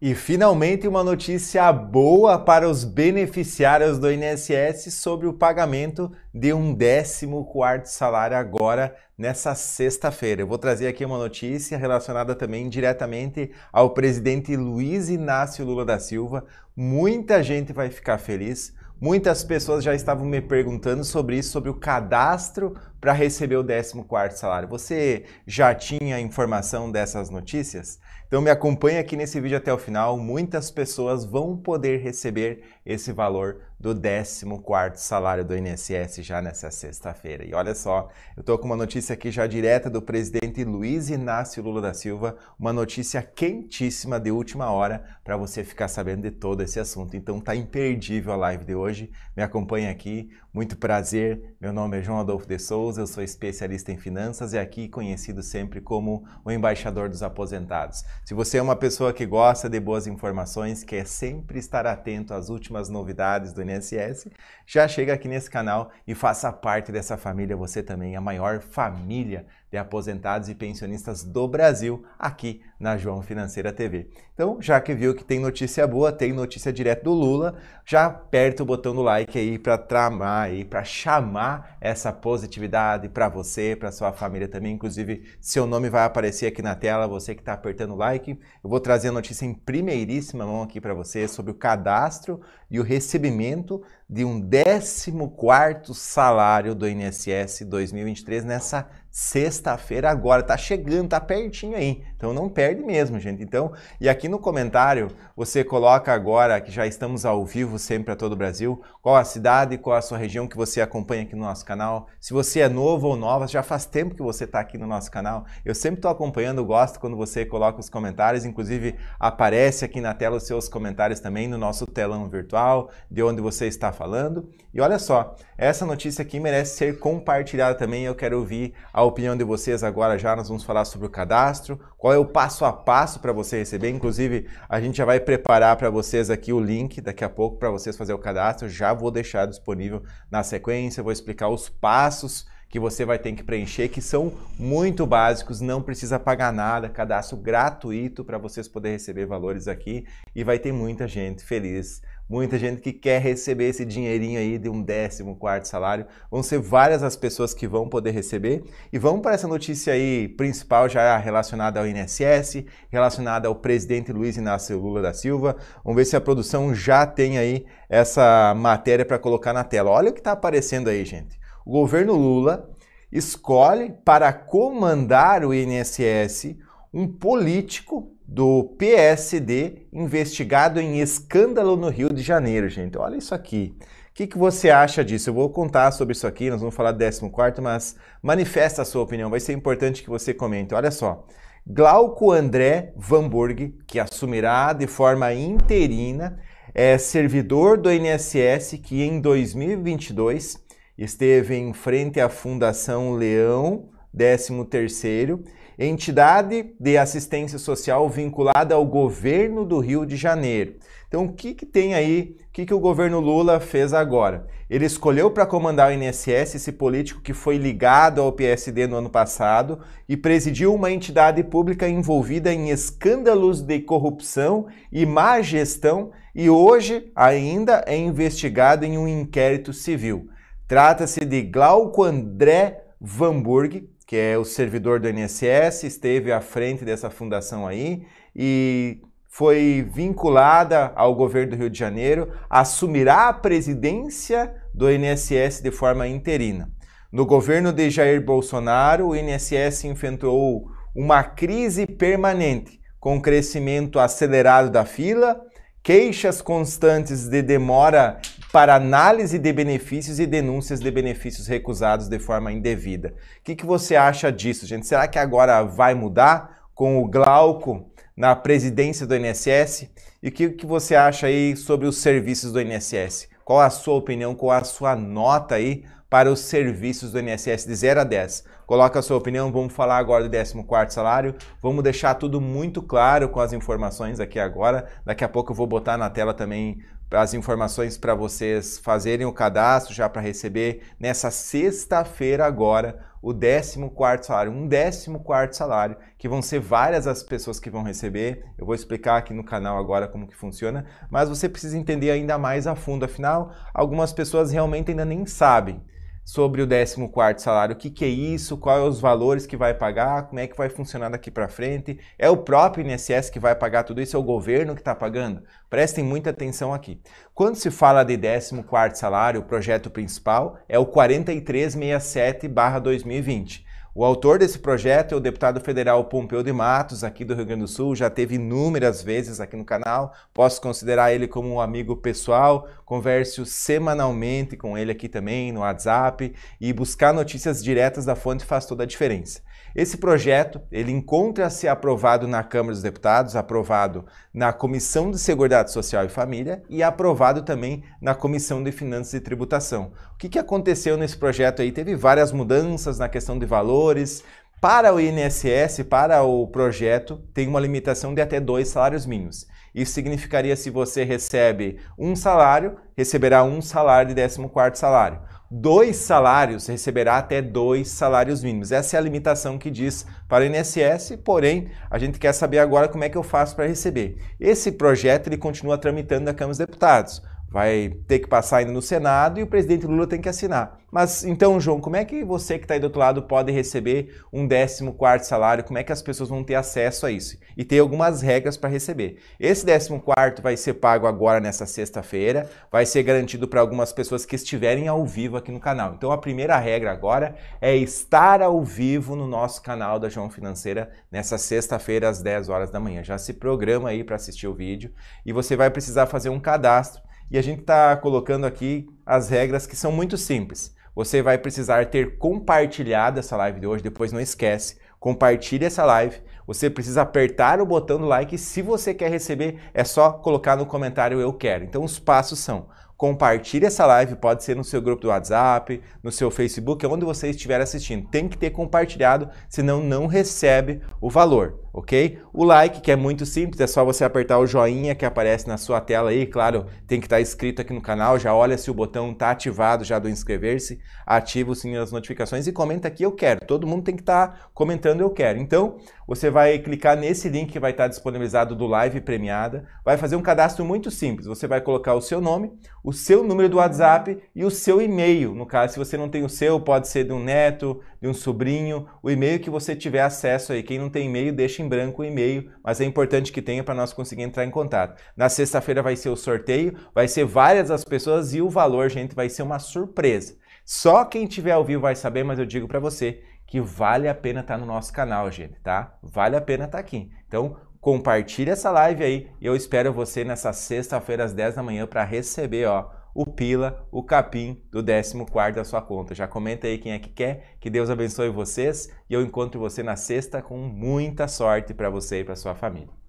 E finalmente uma notícia boa para os beneficiários do INSS sobre o pagamento de um décimo quarto salário agora nessa sexta-feira. Eu vou trazer aqui uma notícia relacionada também diretamente ao presidente Luiz Inácio Lula da Silva. Muita gente vai ficar feliz. Muitas pessoas já estavam me perguntando sobre isso, sobre o cadastro para receber o 14 salário. Você já tinha informação dessas notícias? Então me acompanha aqui nesse vídeo até o final. Muitas pessoas vão poder receber esse valor do 14 salário do INSS já nessa sexta-feira. E olha só, eu estou com uma notícia aqui já direta do presidente Luiz Inácio Lula da Silva, uma notícia quentíssima de última hora para você ficar sabendo de todo esse assunto. Então tá imperdível a live de hoje. Me acompanha aqui. Muito prazer. Meu nome é João Adolfo de Souza Souza, eu sou especialista em finanças e aqui conhecido sempre como o embaixador dos aposentados. Se você é uma pessoa que gosta de boas informações, quer sempre estar atento às últimas novidades do INSS, já chega aqui nesse canal e faça parte dessa família, você também, é a maior família de aposentados e pensionistas do Brasil aqui na João Financeira TV. Então, já que viu que tem notícia boa, tem notícia direto do Lula, já aperta o botão do like aí para tramar aí, para chamar essa positividade para você, para sua família também. Inclusive, seu nome vai aparecer aqui na tela, você que está apertando o like. Eu vou trazer a notícia em primeiríssima mão aqui para você sobre o cadastro e o recebimento de um 14 quarto salário do INSS 2023 nessa sexta-feira agora, tá chegando, tá pertinho aí. Então não perde mesmo, gente. Então, e aqui no comentário você coloca agora que já estamos ao vivo sempre a todo o Brasil, qual a cidade, qual a sua região que você acompanha aqui no nosso canal. Se você é novo ou nova, já faz tempo que você tá aqui no nosso canal. Eu sempre tô acompanhando, gosto quando você coloca os comentários, inclusive aparece aqui na tela os seus comentários também no nosso telão virtual, de onde você está falando. E olha só, essa notícia aqui merece ser compartilhada também. Eu quero ouvir a opinião de vocês agora já. Nós vamos falar sobre o cadastro, qual é o passo a passo para você receber. Inclusive, a gente já vai preparar para vocês aqui o link daqui a pouco para vocês fazer o cadastro. Já vou deixar disponível na sequência, vou explicar os passos que você vai ter que preencher, que são muito básicos, não precisa pagar nada, cadastro gratuito para vocês poderem receber valores aqui e vai ter muita gente feliz, muita gente que quer receber esse dinheirinho aí de um décimo quarto salário. Vão ser várias as pessoas que vão poder receber. E vamos para essa notícia aí principal já relacionada ao INSS, relacionada ao presidente Luiz Inácio Lula da Silva. Vamos ver se a produção já tem aí essa matéria para colocar na tela. Olha o que está aparecendo aí, gente. O governo Lula escolhe para comandar o INSS um político do PSD investigado em escândalo no Rio de Janeiro, gente. Olha isso aqui. O que, que, você acha disso? Eu vou contar sobre isso aqui, nós vamos falar do 14, mas manifesta a sua opinião, vai ser importante que você comente. Olha só. Glauco André Vamburg, que assumirá de forma interina, é servidor do INSS que em 2022 Esteve em frente à Fundação Leão 13º, entidade de assistência social vinculada ao governo do Rio de Janeiro. Então, o que, que tem aí, o que, que o governo Lula fez agora? Ele escolheu para comandar o INSS esse político que foi ligado ao PSD no ano passado e presidiu uma entidade pública envolvida em escândalos de corrupção e má gestão e hoje ainda é investigado em um inquérito civil. Trata-se de Glauco André Vamburg, que é o servidor do INSS, esteve à frente dessa fundação aí e foi vinculada ao governo do Rio de Janeiro, assumirá a presidência do INSS de forma interina. No governo de Jair Bolsonaro, o INSS enfrentou uma crise permanente, com crescimento acelerado da fila, queixas constantes de demora para análise de benefícios e denúncias de benefícios recusados de forma indevida. O que, que você acha disso, gente? Será que agora vai mudar com o Glauco na presidência do INSS? E o que, que você acha aí sobre os serviços do INSS? Qual a sua opinião, qual a sua nota aí para os serviços do INSS de 0 a 10? Coloca a sua opinião, vamos falar agora do 14º salário, vamos deixar tudo muito claro com as informações aqui agora. Daqui a pouco eu vou botar na tela também as informações para vocês fazerem o cadastro já para receber nessa sexta-feira agora o 14 salário, um 14 salário, que vão ser várias as pessoas que vão receber. Eu vou explicar aqui no canal agora como que funciona, mas você precisa entender ainda mais a fundo, afinal, algumas pessoas realmente ainda nem sabem sobre o 14 salário, o que, que é isso, quais é os valores que vai pagar, como é que vai funcionar daqui para frente, é o próprio INSS que vai pagar tudo isso, é o governo que está pagando? Prestem muita atenção aqui. Quando se fala de 14 salário, o projeto principal é o 4367-2020. O autor desse projeto é o deputado federal Pompeu de Matos, aqui do Rio Grande do Sul, já teve inúmeras vezes aqui no canal. Posso considerar ele como um amigo pessoal, converso semanalmente com ele aqui também no WhatsApp e buscar notícias diretas da fonte faz toda a diferença. Esse projeto, ele encontra-se aprovado na Câmara dos Deputados, aprovado na Comissão de Seguridade Social e Família e aprovado também na Comissão de Finanças e Tributação. O que, que aconteceu nesse projeto aí? Teve várias mudanças na questão de valores, para o INSS, para o projeto, tem uma limitação de até dois salários mínimos. Isso significaria se você recebe um salário, receberá um salário de 14 salário. Dois salários receberá até dois salários mínimos. Essa é a limitação que diz para o INSS, porém, a gente quer saber agora como é que eu faço para receber. Esse projeto ele continua tramitando na Câmara dos Deputados vai ter que passar ainda no Senado e o presidente Lula tem que assinar. Mas então, João, como é que você que está aí do outro lado pode receber um 14 salário? Como é que as pessoas vão ter acesso a isso? E tem algumas regras para receber. Esse 14 vai ser pago agora nessa sexta-feira, vai ser garantido para algumas pessoas que estiverem ao vivo aqui no canal. Então a primeira regra agora é estar ao vivo no nosso canal da João Financeira nessa sexta-feira às 10 horas da manhã. Já se programa aí para assistir o vídeo e você vai precisar fazer um cadastro e a gente está colocando aqui as regras que são muito simples. Você vai precisar ter compartilhado essa live de hoje, depois não esquece, compartilhe essa live. Você precisa apertar o botão do like. Se você quer receber, é só colocar no comentário eu quero. Então os passos são: compartilhe essa live, pode ser no seu grupo do WhatsApp, no seu Facebook, onde você estiver assistindo. Tem que ter compartilhado, senão não recebe o valor ok? O like, que é muito simples, é só você apertar o joinha que aparece na sua tela aí, claro, tem que tá estar inscrito aqui no canal, já olha se o botão está ativado já do inscrever-se, ativa o sininho das notificações e comenta aqui eu quero, todo mundo tem que estar tá comentando eu quero. Então, você vai clicar nesse link que vai estar tá disponibilizado do Live Premiada, vai fazer um cadastro muito simples, você vai colocar o seu nome, o seu número do WhatsApp e o seu e-mail, no caso, se você não tem o seu, pode ser de um neto, de um sobrinho, o e-mail que você tiver acesso aí. Quem não tem e-mail, deixa em branco o e-mail, mas é importante que tenha para nós conseguir entrar em contato. Na sexta-feira vai ser o sorteio, vai ser várias as pessoas e o valor, gente, vai ser uma surpresa. Só quem tiver ao vivo vai saber, mas eu digo para você que vale a pena estar tá no nosso canal, gente, tá? Vale a pena estar tá aqui. Então, compartilha essa live aí. Eu espero você nessa sexta-feira às 10 da manhã para receber, ó, o pila, o capim do 14 da sua conta. Já comenta aí quem é que quer. Que Deus abençoe vocês e eu encontro você na sexta com muita sorte para você e para sua família.